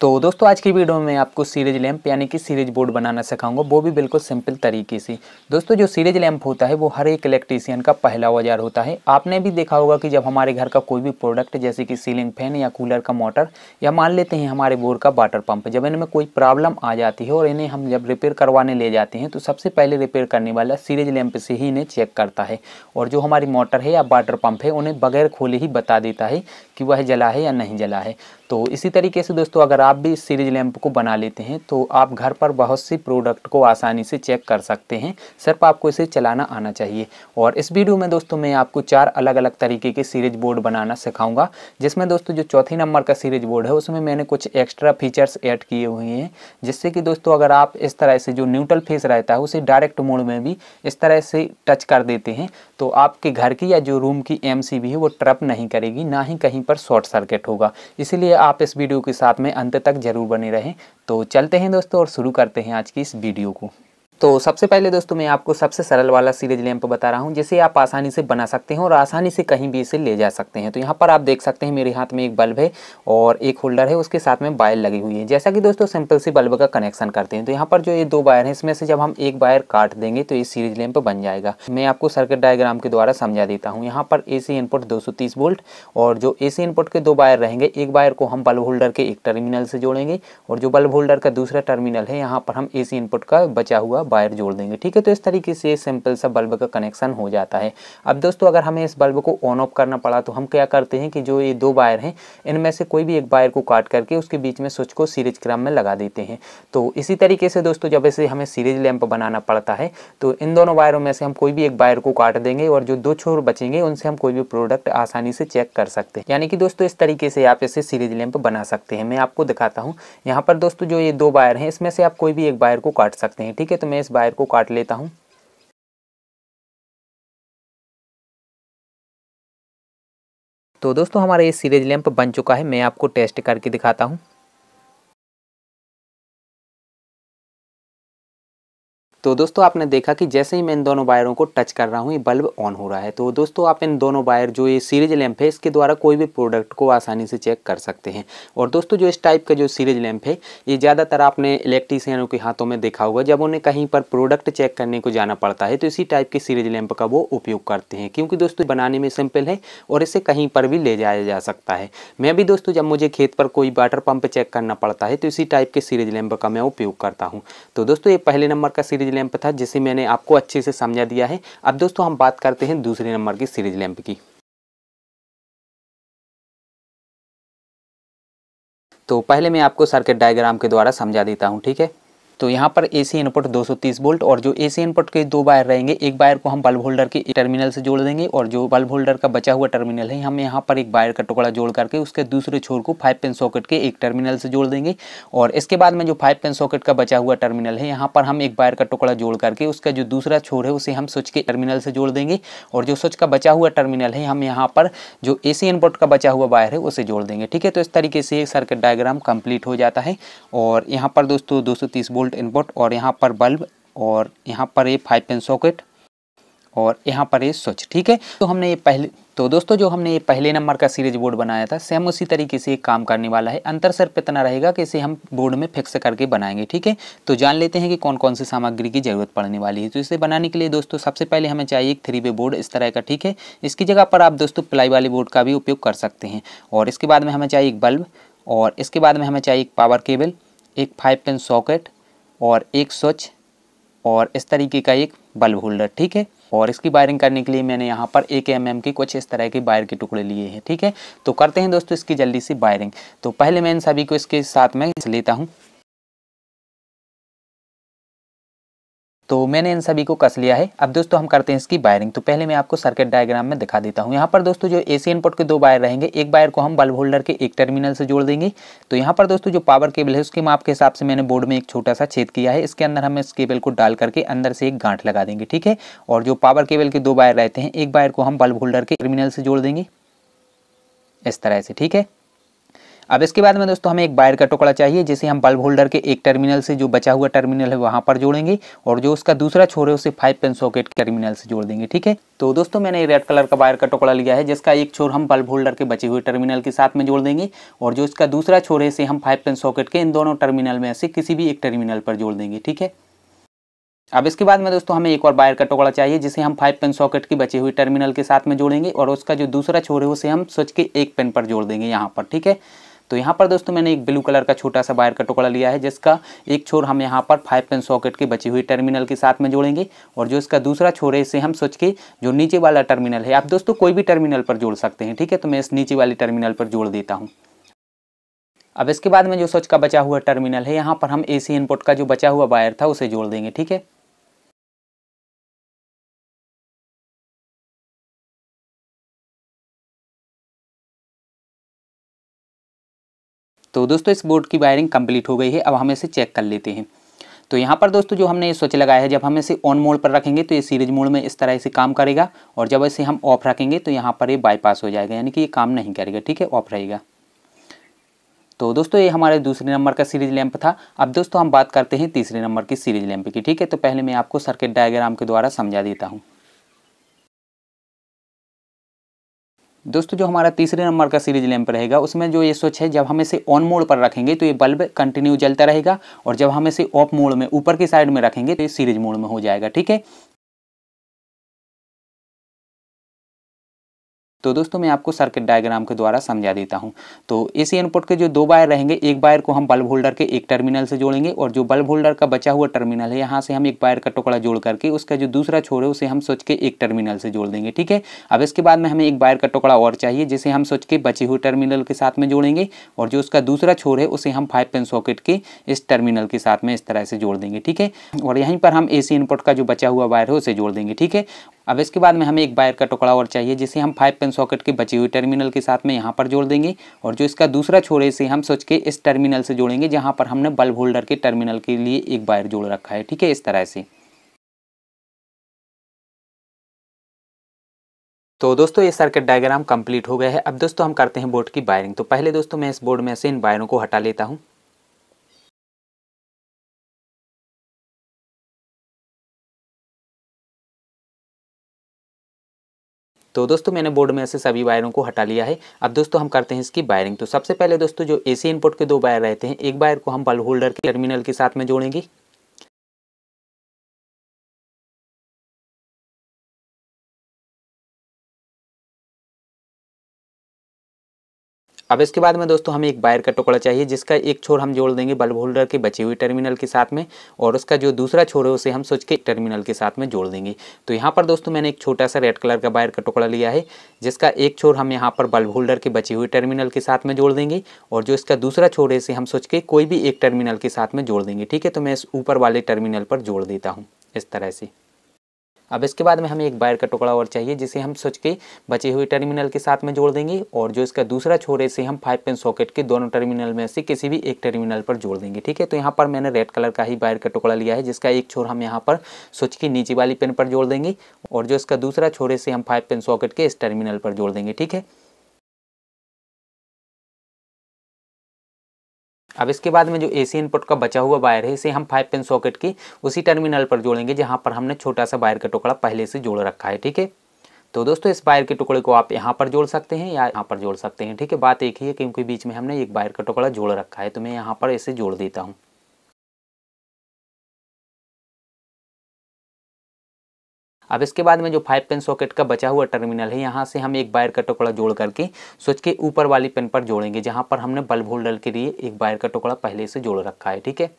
तो दोस्तों आज की वीडियो में आपको सीरीज लैम्प यानी कि सीरीज बोर्ड बनाना सिखाऊंगा वो भी बिल्कुल सिंपल तरीके से दोस्तों जो सीरीज लैम्प होता है वो हर एक इलेक्ट्रीशियन का पहला औजार होता है आपने भी देखा होगा कि जब हमारे घर का कोई भी प्रोडक्ट जैसे कि सीलिंग फैन या कूलर का मोटर या मान लेते हैं हमारे बोर का वाटर पंप जब इनमें कोई प्रॉब्लम आ जाती है और इन्हें हम जब रिपेयर करवाने ले जाते हैं तो सबसे पहले रिपेयर करने वाला सीरीज लैम्प से ही इन्हें चेक करता है और जो हमारी मोटर है या वाटर पंप है उन्हें बगैर खोले ही बता देता है कि वह जला है या नहीं जला है तो इसी तरीके से दोस्तों अगर आप भी इस सीरीज लैम्प को बना लेते हैं तो आप घर पर बहुत सी प्रोडक्ट को आसानी से चेक कर सकते हैं सिर्फ आपको इसे चलाना आना चाहिए और इस वीडियो में दोस्तों मैं आपको चार अलग अलग तरीके के सीरीज बोर्ड बनाना सिखाऊंगा जिसमें दोस्तों जो चौथी नंबर का सीरीज बोर्ड है उसमें मैंने कुछ एक्स्ट्रा फीचर्स ऐड किए हुए हैं जिससे कि दोस्तों अगर आप इस तरह से जो न्यूट्रल फेस रहता है उसे डायरेक्ट मोड में भी इस तरह से टच कर देते हैं तो आपके घर की या जो रूम की एम है वो ट्रप नहीं करेगी ना ही कहीं पर शॉर्ट सर्किट होगा इसीलिए आप इस वीडियो के साथ में अंत तक ज़रूर बने रहें तो चलते हैं दोस्तों और शुरू करते हैं आज की इस वीडियो को तो सबसे पहले दोस्तों मैं आपको सबसे सरल वाला सीरीज लैम्प बता रहा हूँ जिसे आप आसानी से बना सकते हैं और आसानी से कहीं भी इसे ले जा सकते हैं तो यहाँ पर आप देख सकते हैं मेरे हाथ में एक बल्ब है और एक होल्डर है उसके साथ में वायर लगी हुई है जैसा कि दोस्तों सिंपल सी बल्ब का कनेक्शन करते हैं तो यहाँ पर जो ये दो वायर है इसमें से जब हम एक वायर काट देंगे तो ये सीरीज लैंप बन जाएगा मैं आपको सर्किट डायग्राम के द्वारा समझा देता हूँ यहाँ पर ए इनपुट दो वोल्ट और जो ए इनपुट के दो वायर रहेंगे एक वायर को हम बल्ब होल्डर के एक टर्मिनल से जोड़ेंगे और जो बल्ब होल्डर का दूसरा टर्मिनल है यहाँ पर हम ए इनपुट का बचा हुआ वायर जोड़ देंगे ठीक है तो इस तरीके से सिंपल सा बल्ब का कनेक्शन हो जाता है अब दोस्तों अगर हमें इस बल्ब को ऑन ऑफ करना पड़ा तो हम क्या करते हैं कि जो ये दो वायर हैं इनमें से कोई भी एक वायर को काट करके उसके बीच में स्विच को सीरीज क्रम में लगा देते हैं तो इसी तरीके से दोस्तों जब इसे हमें सीरीज लैंप बनाना पड़ता है तो इन दोनों वायरों में से हम कोई भी एक वायर को काट देंगे और जो दो छोर बचेंगे उनसे हम कोई भी प्रोडक्ट आसानी से चेक कर सकते हैं यानी कि दोस्तों इस तरीके से आप इसे सीरीज लैंप बना सकते हैं मैं आपको दिखाता हूँ यहाँ पर दोस्तों जो ये दो वायर हैं इसमें से आप कोई भी एक वायर को काट सकते हैं ठीक है तो मैं मैं इस वायर को काट लेता हूँ तो दोस्तों हमारा ये सीरेज लैंप बन चुका है मैं आपको टेस्ट करके दिखाता हूँ तो दोस्तों आपने देखा कि जैसे ही मैं इन दोनों वायरों को टच कर रहा हूँ ये बल्ब ऑन हो रहा है तो दोस्तों आप इन दोनों वायर जो ये सीरीज लैंप है इसके द्वारा कोई भी प्रोडक्ट को आसानी से चेक कर सकते हैं और दोस्तों जो इस टाइप का जो सीरीज लैंप है ये ज़्यादातर आपने इलेक्ट्रीसियनों के हाथों में देखा होगा जब उन्हें कहीं पर प्रोडक्ट चेक करने को जाना पड़ता है तो इसी टाइप के सीरीज लैंप का वो उपयोग करते हैं क्योंकि दोस्तों बनाने में सिंपल है और इसे कहीं पर भी ले जाया जा सकता है मैं भी दोस्तों जब मुझे खेत पर कोई वाटर पंप चेक करना पड़ता है तो इसी टाइप के सीरीज लैंप का मैं उपयोग करता हूँ तो दोस्तों ये पहले नंबर का सीरीज सीरीज लैंप था जिसे मैंने आपको अच्छे से समझा दिया है अब दोस्तों हम बात करते हैं दूसरे नंबर की सीरीज लैंप की तो पहले मैं आपको सर्किट डायग्राम के द्वारा समझा देता हूँ ठीक है तो यहाँ पर एसी इनपुट 230 वोल्ट और जो एसी इनपुट के दो वायर रहेंगे एक वायर को हम बल्ब होल्डर के टर्मिनल से जोड़ देंगे और जो बल्ब होल्डर का बचा हुआ टर्मिनल है हम यहाँ पर एक वायर का टुकड़ा जोड़ करके उसके दूसरे छोर को फाइव पेन सॉकेट के एक टर्मिनल से जोड़ देंगे और इसके बाद में जो फाइव पेन सॉकेट का बचा हुआ टर्मिनल है यहाँ पर हम एक वायर का टुकड़ा जोड़ करके उसका जो दूसरा छोर है उसे हम स्विच के टर्मिनल से जोड़ देंगे और जो स्विच का बचा हुआ टर्मिनल है हम यहाँ पर जो ए इनपुट का बचा हुआ वायर है उसे जोड़ देंगे ठीक है तो इस तरीके से सर्किट डायग्राम कंप्लीट हो जाता है और यहाँ पर दोस्तों दो वोल्ट वोल्ट इनपुट और यहाँ पर बल्ब और यहाँ पर ये फाइव पिन सॉकेट और यहाँ पर ये स्विच ठीक है तो हमने ये पहले तो दोस्तों जो हमने ये पहले नंबर का सीरीज बोर्ड बनाया था सेम उसी तरीके से काम करने वाला है अंतर सिर्फ इतना रहेगा कि इसे हम बोर्ड में फिक्स करके बनाएंगे ठीक है तो जान लेते हैं कि कौन कौन सी सामग्री की ज़रूरत पड़ने वाली है तो इसे बनाने के लिए दोस्तों सबसे पहले हमें चाहिए एक थ्री वे बोर्ड इस तरह का ठीक है इसकी जगह पर आप दोस्तों प्लाई वाले बोर्ड का भी उपयोग कर सकते हैं और इसके बाद में हमें चाहिए एक बल्ब और इसके बाद में हमें चाहिए एक पावर केबल एक फाइव पिन सॉकेट और एक स्विच और इस तरीके का एक बल्ब होल्डर ठीक है और इसकी वायरिंग करने के लिए मैंने यहाँ पर एक एम की कुछ इस तरह के वायर के टुकड़े लिए हैं ठीक है तो करते हैं दोस्तों इसकी जल्दी सी वायरिंग तो पहले मैं इन सभी को इसके साथ में लेता हूँ तो मैंने इन सभी को कस लिया है अब दोस्तों हम करते हैं इसकी वायरिंग तो पहले मैं आपको सर्किट डायग्राम में दिखा देता हूँ यहाँ पर दोस्तों जो ए सी इनपुट के दो वायर रहेंगे एक वायर को हम बल्ब होल्डर के एक टर्मिनल से जोड़ देंगे तो यहाँ पर दोस्तों जो पावर केबल है उसके माप के हिसाब से मैंने बोर्ड में एक छोटा सा छेद किया है इसके अंदर हम इस केबल को डाल करके अंदर से एक गांठ लगा देंगे ठीक है और जो पावर केबल के दो वायर रहते हैं एक वायर को हम बल्ब होल्डर के टर्मिनल से जोड़ देंगे इस तरह से ठीक है अब इसके बाद में दोस्तों हमें एक वायर का टुकड़ा चाहिए जिसे हम बल्ब होल्डर के एक टर्मिनल से जो बचा हुआ टर्मिनल है वहाँ पर जोड़ेंगे और जो उसका दूसरा छोर है उसे फाइव पेन सॉकेट टर्मिनल से जोड़ देंगे ठीक है तो दोस्तों मैंने रेड कलर का वायर का टुकड़ा लिया है जिसका एक छोर हम बल्ब होल्डर के बचे हुए टर्मिनल के साथ में जोड़ देंगे और जो इसका दूसरा छोर है इसे हम फाइव पेन सॉकेट के इन दोनों टर्मिनल में से किसी भी एक टर्मिनल पर जोड़ देंगे ठीक है अब इसके बाद में दोस्तों हमें एक और वायर का टुकड़ा चाहिए जिसे हम फाइव पेन सॉकेट की बचे हुई टर्मिनल के साथ में जोड़ेंगे और उसका जो दूसरा छोर है उसे हम स्विच के एक पेन पर जोड़ देंगे यहाँ पर ठीक है तो यहाँ पर दोस्तों मैंने एक ब्लू कलर का छोटा सा वायर का टुकड़ा लिया है जिसका एक छोर हम यहाँ पर फाइव पेन सॉकेट की बची हुई टर्मिनल के साथ में जोड़ेंगे और जो इसका दूसरा छोर है इसे हम स्विच के जो नीचे वाला टर्मिनल है आप दोस्तों कोई भी टर्मिनल पर जोड़ सकते हैं ठीक है तो मैं इस नीचे वाले टर्मिनल पर जोड़ देता हूँ अब इसके बाद में जो स्विच का बचा हुआ टर्मिनल है यहाँ पर हम ए इनपुट का जो बचा हुआ वायर था उसे जोड़ देंगे ठीक है तो दोस्तों इस बोर्ड की वायरिंग कंप्लीट हो गई है अब हम इसे चेक कर लेते हैं तो यहाँ पर दोस्तों जो हमने ये स्विच लगाया है जब हम इसे ऑन मोड पर रखेंगे तो ये सीरीज मोड में इस तरह से काम करेगा और जब इसे हम ऑफ रखेंगे तो यहाँ पर ये बाईपास हो जाएगा यानी कि ये काम नहीं करेगा ठीक है ऑफ रहेगा तो दोस्तों ये हमारे दूसरे नंबर का सीरीज लैंप था अब दोस्तों हम बात करते हैं तीसरे नंबर की सीरीज लैंप की ठीक है तो पहले मैं आपको सर्किट डायग्राम के द्वारा समझा देता हूँ दोस्तों जो हमारा तीसरे नंबर का सीरीज लैंप रहेगा उसमें जो ये स्विच है जब हम इसे ऑन मोड पर रखेंगे तो ये बल्ब कंटिन्यू जलता रहेगा और जब हम इसे ऑफ मोड में ऊपर की साइड में रखेंगे तो ये सीरीज मोड में हो जाएगा ठीक है तो दोस्तों मैं आपको सर्किट डायग्राम के द्वारा समझा देता हूं तो एसी इनपुट के जो दो वायर रहेंगे एक वायर को हम बल्ब होल्डर के एक टर्मिनल से जोड़ेंगे और जो बल्ब होल्डर का बचा हुआ टर्मिनल है यहाँ से हम एक वायर का टुकड़ा जोड़ करके उसका जो दूसरा छोर है उसे हम सोच के एक टर्मिनल से जोड़ देंगे ठीक है अब इसके बाद में हमें एक वायर का टुकड़ा और चाहिए जिसे हम सोच के बचे हुए टर्मिनल के साथ में जोड़ेंगे और जो उसका दूसरा छोर है उसे हम फाइव पेन सॉकेट के इस टर्मिनल के साथ में इस तरह से जोड़ देंगे ठीक है और यहीं पर हम ए इनपुट का जो बचा हुआ वायर है उसे जोड़ देंगे ठीक है अब इसके बाद में हमें एक वायर का टुकड़ा और चाहिए जिसे हम फाइव पेन सॉकेट के बची हुई टर्मिनल के साथ में यहाँ पर जोड़ देंगे और जो इसका दूसरा छोर है इसे हम सोच के इस टर्मिनल से जोड़ेंगे जहाँ पर हमने बल्ब होल्डर के टर्मिनल के लिए एक वायर जोड़ रखा है ठीक है इस तरह से तो दोस्तों ये सर्किट डायग्राम कंप्लीट हो गया है अब दोस्तों हम करते हैं बोर्ड की वायरिंग तो पहले दोस्तों मैं इस बोर्ड में से इन वायरों को हटा लेता हूँ तो दोस्तों मैंने बोर्ड में से सभी वायरों को हटा लिया है अब दोस्तों हम करते हैं इसकी वायरिंग तो सबसे पहले दोस्तों जो एसी इनपुट के दो वायर रहते हैं एक वायर को हम बल्ब होल्डर के टर्मिनल के साथ में जोड़ेंगे अब इसके बाद में दोस्तों हमें एक वायर का टुकड़ा चाहिए जिसका एक छोर हम जोड़ देंगे बल्ब होल्डर के बचे हुए टर्मिनल के साथ में और उसका जो दूसरा छोर है उसे हम स्विच के टर्मिनल के साथ में जोड़ देंगे तो यहाँ पर दोस्तों मैंने एक छोटा सा रेड कलर का वायर का टुकड़ा लिया है जिसका एक छोर हम यहाँ पर बल्ब होल्डर के बचे हुए टर्मिनल के साथ में जोड़ देंगे और जो इसका दूसरा छोर है इसे हम स्विच के कोई भी एक टर्मिनल के साथ में जोड़ देंगे ठीक है तो मैं इस ऊपर वाले टर्मिनल पर जोड़ देता हूँ इस तरह से अब इसके बाद में हमें एक वायर का टुकड़ा और चाहिए जिसे हम स्विच के बचे हुए टर्मिनल के साथ में जोड़ देंगे और जो इसका दूसरा छोर है इसे हम फाइव पेन सॉकेट के दोनों टर्मिनल में से किसी भी एक टर्मिनल पर जोड़ देंगे ठीक है तो यहाँ पर मैंने रेड कलर का ही वायर का टुकड़ा लिया है जिसका एक छोर हम यहाँ पर स्विच की नीचे वाली पेन पर जोड़ देंगे और जो इसका दूसरा छोर है इसे हम फाइव पेन सॉकेट के इस टर्मिनल पर जोड़ देंगे ठीक है अब इसके बाद में जो ए सी इनपुट का बचा हुआ वायर है इसे हम फाइव पिन सॉकेट की उसी टर्मिनल पर जोड़ेंगे जहाँ पर हमने छोटा सा वायर का टुकड़ा पहले से जोड़ रखा है ठीक है तो दोस्तों इस वायर के टुकड़े को आप यहाँ पर जोड़ सकते हैं या यहाँ पर जोड़ सकते हैं ठीक है बात एक ही है क्योंकि बीच में हमने एक वायर का टुकड़ा जोड़ रखा है तो मैं यहाँ पर इसे जोड़ देता हूँ अब इसके बाद में जो फाइव पेन सॉकेट का बचा हुआ टर्मिनल है यहाँ से हम एक वायर का टुकड़ा जोड़ करके स्विच के ऊपर वाली पेन पर जोड़ेंगे जहाँ पर हमने बल्ब होल्डर के लिए एक वायर का टुकड़ा पहले से जोड़ रखा है ठीक है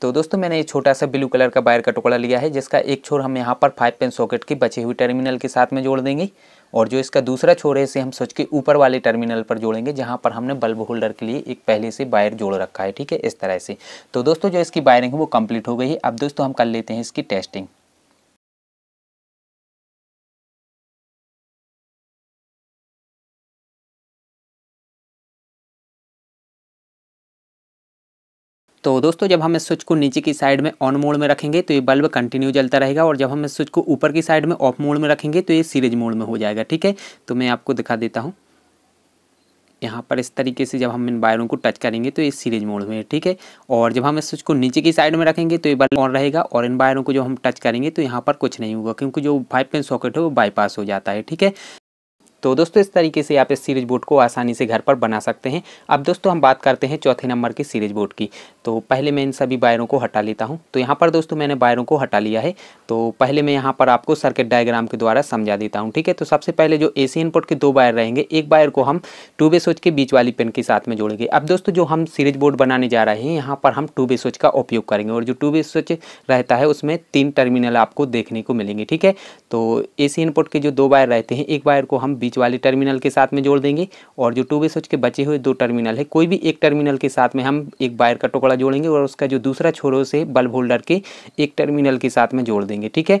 तो दोस्तों मैंने ये छोटा सा ब्लू कलर का वायर का टुकड़ा लिया है जिसका एक छोर हम यहाँ पर फाइव पेन सॉकेट की बची हुई टर्मिनल के साथ में जोड़ देंगे और जो इसका दूसरा छोर है इसे हम सोच के ऊपर वाले टर्मिनल पर जोड़ेंगे जहाँ पर हमने बल्ब होल्डर के लिए एक पहले से वायर जोड़ रखा है ठीक है इस तरह से तो दोस्तों जो इसकी वायरिंग है वो कंप्लीट हो गई है अब दोस्तों हम कर लेते हैं इसकी टेस्टिंग तो दोस्तों जब हम इस स्विच को नीचे की साइड में ऑन मोड में रखेंगे तो ये बल्ब कंटिन्यू जलता रहेगा और जब हम इस स्विच को ऊपर की साइड में ऑफ मोड में रखेंगे तो ये सीरीज मोड में हो जाएगा ठीक है तो मैं आपको दिखा देता हूँ यहाँ पर इस तरीके से जब हम इन वायरों को टच करेंगे तो ये सीरीज मोड में है ठीक है और जब हम इस स्विच को नीचे की साइड में रखेंगे तो ये बल्ब ऑन रहेगा और इन वायरों को जब हम टच करेंगे तो यहाँ पर कुछ नहीं होगा क्योंकि जो फाइव पिन सॉकेट है वो बाईपास हो जाता है ठीक है तो दोस्तों इस तरीके से आप इस सीरीज बोर्ड को आसानी से घर पर बना सकते हैं अब दोस्तों हम बात करते हैं चौथे नंबर की सीरीज बोर्ड की तो पहले मैं इन सभी वायरों को हटा लेता हूं तो यहाँ पर दोस्तों मैंने वायरों को हटा लिया है तो पहले मैं यहाँ पर आपको सर्किट डायग्राम के द्वारा समझा देता हूँ ठीक है तो सबसे पहले जो ए इनपुट के दो वायर रहेंगे एक वायर को हम टू बे स्विच के बीच वाली पिन के साथ में जोड़ेंगे अब दोस्तों जो हम सीरीज बोर्ड बनाने जा रहे हैं यहाँ पर हम टू बे स्विच का उपयोग करेंगे और जो टू बे स्विच रहता है उसमें तीन टर्मिनल आपको देखने को मिलेंगे ठीक है तो ए इनपुट के जो दो वायर रहते हैं एक वायर को हम बीच वाले टर्मिनल के साथ में जोड़ देंगे और जो टू वे स्विच के बचे हुए दो टर्मिनल है कोई भी एक टर्मिनल के साथ में हम एक वायर का टुकड़ा जोड़ेंगे और उसका जो दूसरा छोरों से बल्ब होल्डर के एक टर्मिनल के साथ में जोड़ देंगे ठीक है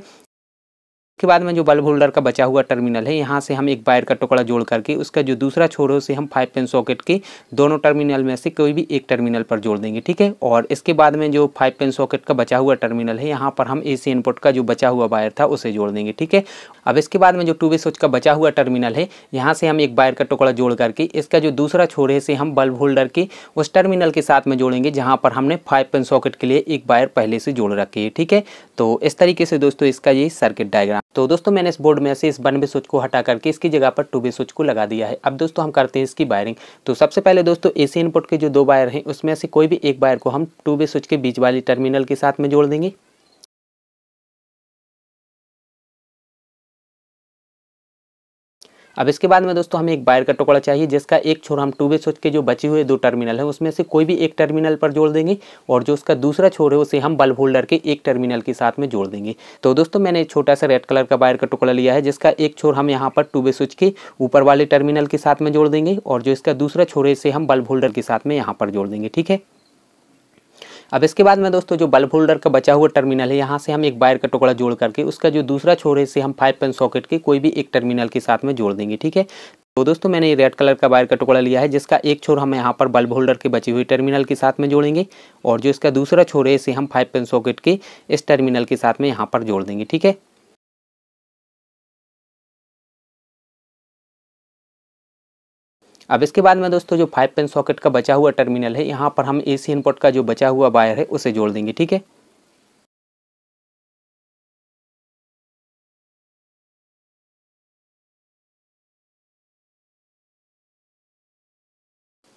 उसके बाद में जो बल्ब होल्डर का बचा हुआ टर्मिनल है यहाँ से हम एक वायर का टुकड़ा जोड़ करके उसका जो दूसरा छोर है उसे हम फाइव पेन सॉकेट के दोनों टर्मिनल में से कोई भी एक टर्मिनल पर जोड़ देंगे ठीक है और इसके बाद में जो फाइव पेन सॉकेट का बचा हुआ टर्मिनल है यहाँ पर हम ए इनपुट का जो बचा हुआ वायर था उसे जोड़ देंगे ठीक है अब इसके बाद में जो टू वे स्विच का बचा हुआ टर्मिनल है यहाँ से हम एक वायर का टुकड़ा जोड़ करके इसका जो दूसरा छोर है से हम बल्ब होल्डर के उस टर्मिनल के साथ में जोड़ेंगे जहाँ पर हमने फाइव पेन सॉकेट के लिए एक वायर पहले से जोड़ रखी है ठीक है तो इस तरीके से दोस्तों इसका ये सर्किट डायग्राम तो दोस्तों मैंने इस बोर्ड में से इस बन बे स्विच को हटा करके इसकी जगह पर टू स्विच को लगा दिया है अब दोस्तों हम करते हैं इसकी वायरिंग तो सबसे पहले दोस्तों ए इनपुट के जो दो वायर हैं उसमें से कोई भी एक वायर को हम टू बे स्विच के बीच वाली टर्मिनल के साथ में जोड़ देंगे अब इसके बाद में दोस्तों हमें एक वायर का टुकड़ा चाहिए जिसका एक छोर हम टू स्विच के जो बचे हुए दो टर्मिनल है उसमें से कोई भी एक टर्मिनल पर जोड़ देंगे और जो उसका दूसरा छोर है उसे हम बल्ब होल्डर के एक टर्मिनल के साथ में जोड़ देंगे तो दोस्तों मैंने एक छोटा सा रेड कलर का वायर का टुकड़ा लिया है जिसका एक छोर हम यहाँ पर टू स्विच के ऊपर वाले टर्मिनल के साथ में जोड़ देंगे और जो इसका दूसरा छोर है इसे हम बल्ब होल्डर के साथ में यहाँ पर जोड़ देंगे ठीक है अब इसके बाद में दोस्तों जो बल्ब होल्डर का बचा हुआ टर्मिनल है यहाँ से हम एक वायर का टुकड़ा जोड़ करके उसका जो दूसरा छोर है इसे हम फाइव पेन सॉकेट के कोई भी एक टर्मिनल के साथ में जोड़ देंगे ठीक है तो दोस्तों मैंने ये रेड कलर का वायर का टुकड़ा लिया है जिसका एक छोर हम यहाँ पर बल्ब होल्डर के बची हुई टर्मिनल के साथ में जोड़ेंगे और जो इसका दूसरा छोर है इसे हम फाइव पेन सॉकेट के इस टर्मिनल के साथ में यहाँ पर जोड़ देंगे ठीक है अब इसके बाद में दोस्तों जो फाइव पेन सॉकेट का बचा हुआ टर्मिनल है यहाँ पर हम ए सी इनपुट का जो बचा हुआ वायर है उसे जोड़ देंगे ठीक है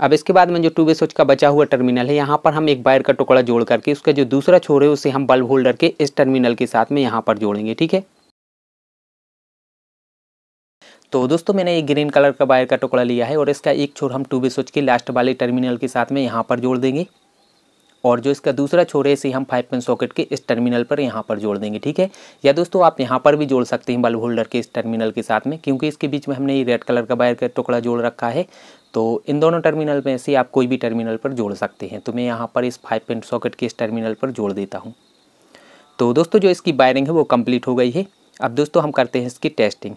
अब इसके बाद में जो टू वे स्विच का बचा हुआ टर्मिनल है यहाँ पर हम एक वायर का टुकड़ा जोड़ करके उसका जो दूसरा छोर है उसे हम बल्ब होल्डर के इस टर्मिनल के साथ में यहाँ पर जोड़ेंगे ठीक है तो दोस्तों मैंने ये ग्रीन कलर का वायर का टुकड़ा लिया है और इसका एक छोर हम टू बी स्विच के लास्ट वाले टर्मिनल के साथ में यहाँ पर जोड़ देंगे और जो इसका दूसरा छोर है इसे हम फाइव पिन सॉकेट के इस टर्मिनल पर यहाँ पर जोड़ देंगे ठीक है या दोस्तों आप यहाँ पर भी जोड़ सकते हैं बल्ब होल्डर के इस टर्मिनल के साथ में क्योंकि इसके बीच में हमने ये रेड कलर का वायर का टुकड़ा जोड़ रखा है तो इन दोनों टर्मिनल में से आप कोई भी टर्मिनल पर जोड़ सकते हैं तो मैं यहाँ पर इस फाइव पिन सॉकेट के इस टर्मिनल पर जोड़ देता हूँ तो दोस्तों जो इसकी वायरिंग है वो कम्प्लीट हो गई है अब दोस्तों हम करते हैं इसकी टेस्टिंग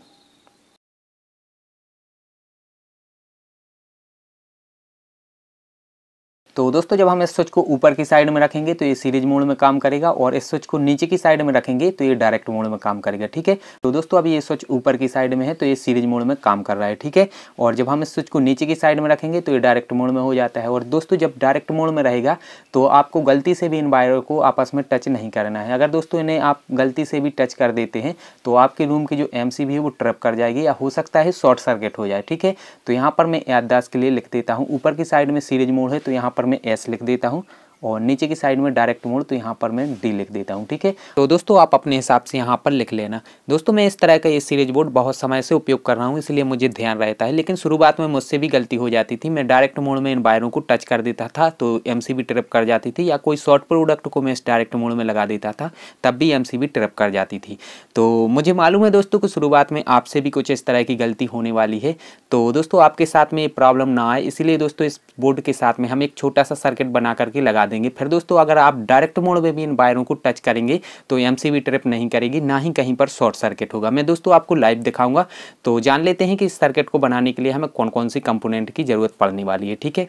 तो दोस्तों जब हम इस स्विच को ऊपर की साइड में रखेंगे तो ये सीरीज मोड में काम करेगा और इस स्विच को नीचे की साइड में रखेंगे तो ये डायरेक्ट मोड में काम करेगा ठीक है तो दोस्तों अभी ये स्विच ऊपर की साइड में है तो ये सीरीज मोड में काम कर रहा है ठीक है और जब हम इस स्विच को नीचे की साइड में रखेंगे तो ये डायरेक्ट मोड में हो जाता है और दोस्तों जब डायरेक्ट मोड में रहेगा तो आपको गलती से भी इन वायरों को आपस में टच नहीं करना है अगर दोस्तों इन्हें आप गलती से भी टच कर देते हैं तो आपके रूम की जो एम है वो ट्रप कर जाएगी या हो सकता है शॉर्ट सर्किट हो जाए ठीक है तो यहाँ पर मैं याददाश्त के लिए लिख देता हूँ ऊपर की साइड में सीरीज मोड है तो यहाँ पर पर मैं एस लिख देता हूँ और नीचे की साइड में डायरेक्ट मोड तो यहाँ पर मैं डी लिख देता हूँ ठीक है तो दोस्तों आप अपने हिसाब से यहाँ पर लिख लेना दोस्तों मैं इस तरह का ये सीरीज बोर्ड बहुत समय से उपयोग कर रहा हूँ इसलिए मुझे ध्यान रहता है लेकिन शुरुआत में मुझसे भी गलती हो जाती थी मैं डायरेक्ट मोड में इन वायरों को टच कर देता था तो एम ट्रिप कर जाती थी या कोई शॉर्ट प्रोडक्ट को मैं इस डायरेक्ट मोड में लगा देता था तब भी एम ट्रिप कर जाती थी तो मुझे मालूम है दोस्तों कि शुरुआत में आपसे भी कुछ इस तरह की गलती होने वाली है तो दोस्तों आपके साथ में ये प्रॉब्लम ना आए इसीलिए दोस्तों इस बोर्ड के साथ में हम एक छोटा सा सर्किट बना करके लगा देंगे फिर दोस्तों अगर आप डायरेक्ट मोड में भी इन वायरों को टच करेंगे तो एम ट्रिप नहीं करेगी ना ही कहीं पर शॉर्ट सर्किट होगा मैं दोस्तों आपको लाइव दिखाऊंगा तो जान लेते हैं कि इस सर्किट को बनाने के लिए हमें कौन कौन सी कंपोनेंट की ज़रूरत पड़ने वाली है ठीक है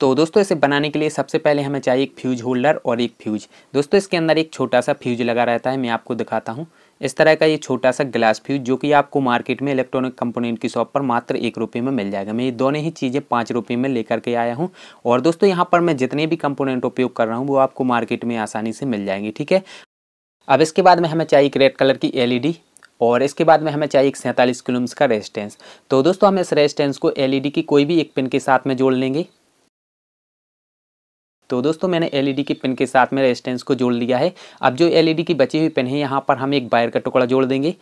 तो दोस्तों इसे बनाने के लिए सबसे पहले हमें चाहिए एक फ्यूज होल्डर और एक फ्यूज दोस्तों इसके अंदर एक छोटा सा फ्यूज लगा रहता है मैं आपको दिखाता हूँ इस तरह का ये छोटा सा ग्लास फ्यूज जो कि आपको मार्केट में इलेक्ट्रॉनिक कंपोनेंट की शॉप पर मात्र एक रुपये में मिल जाएगा मैं ये दोनों ही चीज़ें पाँच रुपये में लेकर के आया हूँ और दोस्तों यहाँ पर मैं जितने भी कंपोनेंट उपयोग कर रहा हूँ वो आपको मार्केट में आसानी से मिल जाएंगे ठीक है अब इसके बाद में हमें चाहिए एक रेड कलर की एलईडी और इसके बाद में हमें चाहिए एक सैंतालीस किलोम्स का रेजिस्टेंस तो दोस्तों हम इस रेजिस्टेंस को एलईडी की कोई भी एक पिन के साथ में जोड़ लेंगे तो दोस्तों मैंने एलईडी e की पिन के साथ में रेजिस्टेंस को जोड़ लिया है अब जो एलईडी e की बची हुई पिन है यहाँ पर हम एक वायर का टुकड़ा जोड़ देंगे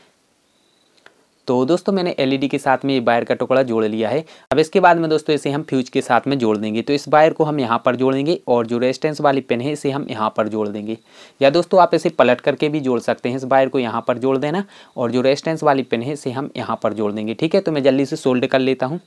तो दोस्तों मैंने एलईडी e के साथ में ये वायर का टुकड़ा जोड़ लिया है अब इसके बाद में दोस्तों इसे हम फ्यूज के साथ में जोड़ देंगे तो इस वायर को हम यहाँ पर जोड़ेंगे और जो रेजिस्टेंस वाली पिन है इसे हम यहाँ पर जोड़ देंगे या दोस्तों आप इसे पलट करके भी जोड़ सकते हैं इस वायर को यहाँ पर जोड़ देना और जो रेजिस्टेंस वाली पिन है इसे हम यहाँ पर जोड़ देंगे ठीक है तो मैं जल्दी से सोल्ड कर लेता हूँ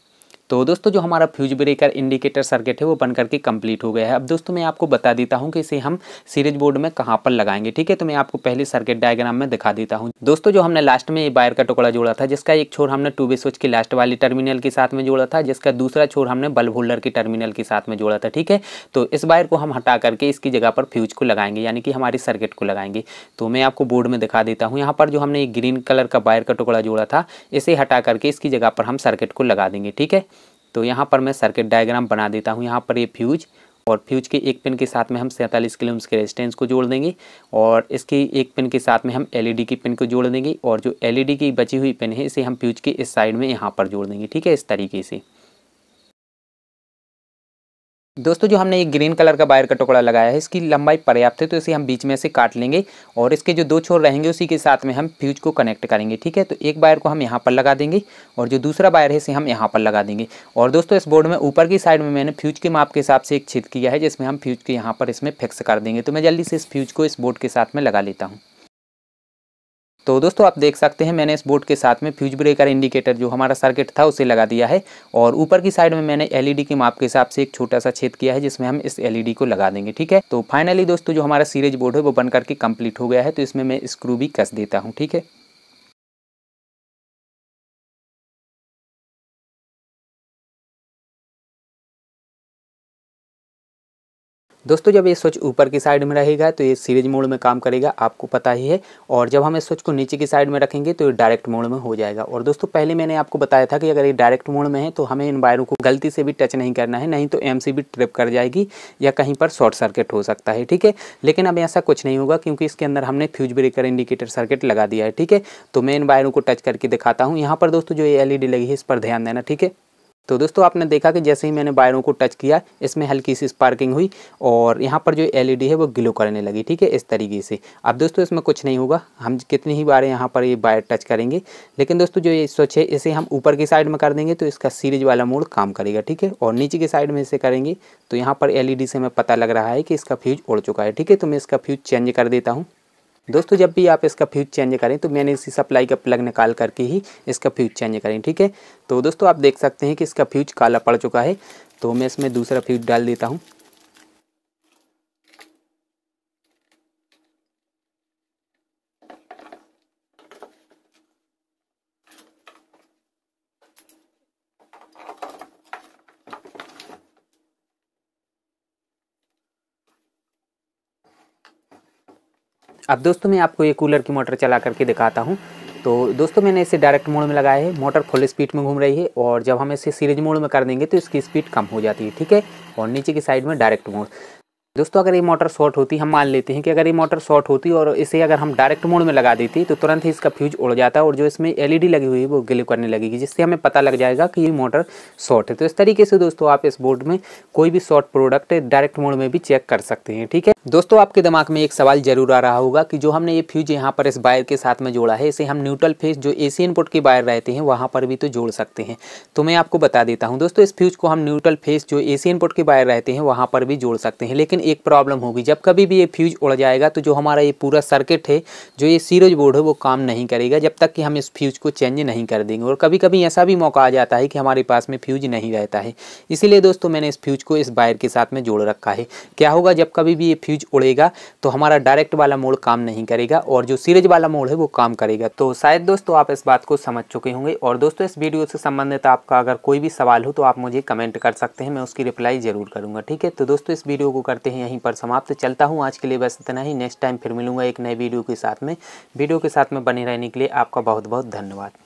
तो दोस्तों जो हमारा फ्यूज ब्रेकर इंडिकेटर सर्किट है वो बन करके कंप्लीट हो गया है अब दोस्तों मैं आपको बता देता हूँ कि इसे हम सीरीज बोर्ड में कहाँ पर लगाएंगे ठीक है तो मैं आपको पहले सर्किट डायग्राम में दिखा देता हूँ दोस्तों जो हमने लास्ट में वायर का टुकड़ा जोड़ा था जिसका एक छोर हमने टू स्विच की लास्ट वाली टर्मिनल के साथ में जोड़ा था जिसका दूसरा छोर हमने बल्ब होल्डर के टर्मिनल के साथ में जोड़ा था ठीक है तो इस वायर को हम हटा करके इसकी जगह पर फ्यूज को लगाएंगे यानी कि हमारी सर्किट को लगाएंगे तो मैं आपको बोर्ड में दिखा देता हूँ यहाँ पर जो हमने ग्रीन कलर का वायर का टुकड़ा जोड़ा था इसे हटा करके इसकी जगह पर हम सर्किट को लगा देंगे ठीक है तो यहाँ पर मैं सर्किट डायग्राम बना देता हूँ यहाँ पर ये फ्यूज और फ्यूज के एक पिन के साथ में हम सैंतालीस किलो के रेजिस्टेंस को जोड़ देंगे और इसकी एक पिन के साथ में हम एलईडी e की पिन को जोड़ देंगे और जो एलईडी e की बची हुई पिन है इसे हम फ्यूज के इस साइड में यहाँ पर जोड़ देंगे ठीक है इस तरीके से दोस्तों जो हमने ये ग्रीन कलर का वायर का टुकड़ा लगाया है इसकी लंबाई पर्याप्त है तो इसे हम बीच में से काट लेंगे और इसके जो दो छोर रहेंगे उसी के साथ में हम फ्यूज को कनेक्ट करेंगे ठीक है तो एक वायर को हम यहाँ पर लगा देंगे और जो दूसरा वायर है इसे हम यहाँ पर लगा देंगे और दोस्तों इस बोर्ड में ऊपर की साइड में मैंने फ्यूज के माप के हिसाब से एक छिद किया है जिसमें हम फ्यूज के यहाँ पर इसमें फिक्स कर देंगे तो मैं जल्दी से इस फ्यूज को इस बोर्ड के साथ में लगा लेता हूँ तो दोस्तों आप देख सकते हैं मैंने इस बोर्ड के साथ में फ्यूज ब्रेकर इंडिकेटर जो हमारा सर्किट था उसे लगा दिया है और ऊपर की साइड में मैंने एलईडी के माप के हिसाब से एक छोटा सा छेद किया है जिसमें हम इस एलईडी को लगा देंगे ठीक है तो फाइनली दोस्तों जो हमारा सीरेज बोर्ड है वो बन करके कंप्लीट हो गया है तो इसमें मैं स्क्रू भी कस देता हूँ ठीक है दोस्तों जब ये स्विच ऊपर की साइड में रहेगा तो ये सीरीज मोड में काम करेगा आपको पता ही है और जब हम इस स्विच को नीचे की साइड में रखेंगे तो ये डायरेक्ट मोड में हो जाएगा और दोस्तों पहले मैंने आपको बताया था कि अगर ये डायरेक्ट मोड में है तो हमें इन वायरों को गलती से भी टच नहीं करना है नहीं तो एम ट्रिप कर जाएगी या कहीं पर शॉर्ट सर्किट हो सकता है ठीक है लेकिन अब ऐसा कुछ नहीं होगा क्योंकि इसके अंदर हमने फ्यूज ब्रेकर इंडिकेटर सर्किट लगा दिया है ठीक है तो मैं इन वायरों को टच करके दिखाता हूँ यहाँ पर दोस्तों जो ये एल e लगी है इस पर ध्यान देना ठीक है तो दोस्तों आपने देखा कि जैसे ही मैंने वायरों को टच किया इसमें हल्की सी स्पार्किंग हुई और यहाँ पर जो एलईडी है वो ग्लो करने लगी ठीक है इस तरीके से अब दोस्तों इसमें कुछ नहीं होगा हम कितनी ही बार यहाँ पर ये वायर टच करेंगे लेकिन दोस्तों जो ये स्विच है इसे हम ऊपर की साइड में कर देंगे तो इसका सीरीज वाला मोड काम करेगा ठीक है और नीचे की साइड में इसे करेंगे तो यहाँ पर एल से हमें पता लग रहा है कि इसका फ्यूज उड़ चुका है ठीक है तो मैं इसका फ्यूज चेंज कर देता हूँ दोस्तों जब भी आप इसका फ्यूज चेंज करें तो मैंने इसी सप्लाई का प्लग निकाल करके ही इसका फ्यूज चेंज करें ठीक है तो दोस्तों आप देख सकते हैं कि इसका फ्यूज काला पड़ चुका है तो मैं इसमें दूसरा फ्यूज डाल देता हूँ अब दोस्तों मैं आपको ये कूलर की मोटर चला करके दिखाता हूँ तो दोस्तों मैंने इसे डायरेक्ट मोड में लगाया है मोटर फुल स्पीड में घूम रही है और जब हम इसे सीरीज मोड में कर देंगे तो इसकी स्पीड कम हो जाती है ठीक है और नीचे की साइड में डायरेक्ट मोड दोस्तों अगर ये मोटर शॉर्ट होती हम मान लेते हैं कि अगर ये मोटर शॉर्ट होती और इसे अगर हम डायरेक्ट मोड में लगा देती तो तुरंत ही इसका फ्यूज उड़ जाता और जो इसमें एलईडी लगी हुई है वो ग्लिव करने लगेगी जिससे हमें पता लग जाएगा कि ये मोटर शॉर्ट है तो इस तरीके से दोस्तों आप इस बोर्ड में कोई भी शॉर्ट प्रोडक्ट डायरेक्ट मोड में भी चेक कर सकते हैं ठीक है दोस्तों आपके दिमाग में एक सवाल जरूर आ रहा होगा कि जो हमने ये फ्यूज यहाँ पर इस वायर के साथ में जोड़ा है इसे हम न्यूट्रल फेस जो ए इनपुट के वायर रहते हैं वहाँ पर भी तो जोड़ सकते हैं तो मैं आपको बता देता हूँ दोस्तों इस फ्यूज को हम न्यूट्रल फेस जो ए इनपुट के वायर रहते हैं वहाँ पर भी जोड़ सकते हैं लेकिन एक प्रॉब्लम होगी जब कभी भी ये फ्यूज़ उड़ जाएगा तो जो हमारा ये पूरा सर्किट है जो ये सीरोज बोर्ड है वो काम नहीं करेगा जब तक कि हम इस फ्यूज़ को चेंज नहीं कर देंगे और कभी कभी ऐसा भी मौका आ जाता है कि हमारे पास में फ्यूज नहीं रहता है इसीलिए दोस्तों मैंने इस फ्यूज को इस वायर के साथ में जोड़ रखा है क्या होगा जब कभी भी ये फ्यूज उड़ेगा तो हमारा डायरेक्ट वाला मोड़ काम नहीं करेगा और जो सीरेज वाला मोड़ है वो काम करेगा तो शायद दोस्तों आप इस बात को समझ चुके होंगे और दोस्तों इस वीडियो से संबंधित आपका अगर कोई भी सवाल हो तो आप मुझे कमेंट कर सकते हैं मैं उसकी रिप्लाई ज़रूर करूँगा ठीक है तो दोस्तों इस वीडियो को करते हैं हैं यहीं पर समाप्त चलता हूँ आज के लिए बस इतना ही नेक्स्ट टाइम फिर मिलूंगा एक नए वीडियो के साथ में वीडियो के साथ में बने रहने के लिए आपका बहुत बहुत धन्यवाद